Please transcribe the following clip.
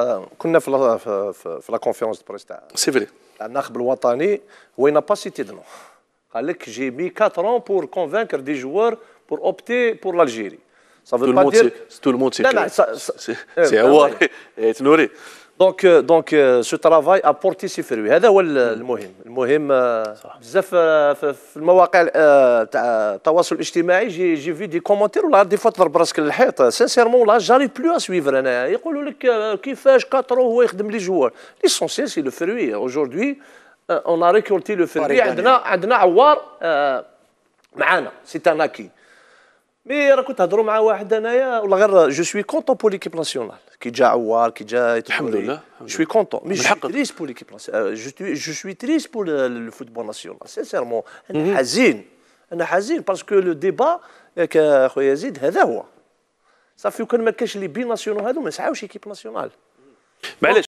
آه، كنا في في لا كونفيرونس بريس تاع سي فري الناخب الوطني هو ينا با سيتي دنو قال لك جي مي 4 ans بور كونفانكر دي جوار بور اوبتي بور لالجيري صافي فو با دير تو لو موند سي لا لا سي هو تنوري دونك دونك سو ترافاي ابورتي سي فروي هذا هو المهم المهم بزاف في المواقع تاع التواصل الاجتماعي جي جي في دي كومونتير ولا دي فوا تضرب راسك للحيط سانسيرمون ولا جاري بلو اسويفر انا يقولوا لك كيفاش كاترو هو يخدم لي جوار ليسونسيال سي لو فروي اجوردي اون ا ريكولتي لو فروي عندنا عندنا عوار معانا سي ان اكي مي راه كنت تهضروا مع واحد انايا والله غير جو سوي كونتون بو ليكيب ناسيونال كي جا عوار كي جا الحمد لله جو سوي كونتون مي جو تريس بو ليكيب ناسيونال جو سوي تريس بو الفوتبول ناسيونال سينسيرمون انا حزين انا حزين باسكو لو ديبا ياك اخويا يزيد هذا هو صافي وكان ما كانش لي بي ناسيونال هادو ما سعاوش ايكيب ناسيونال معليش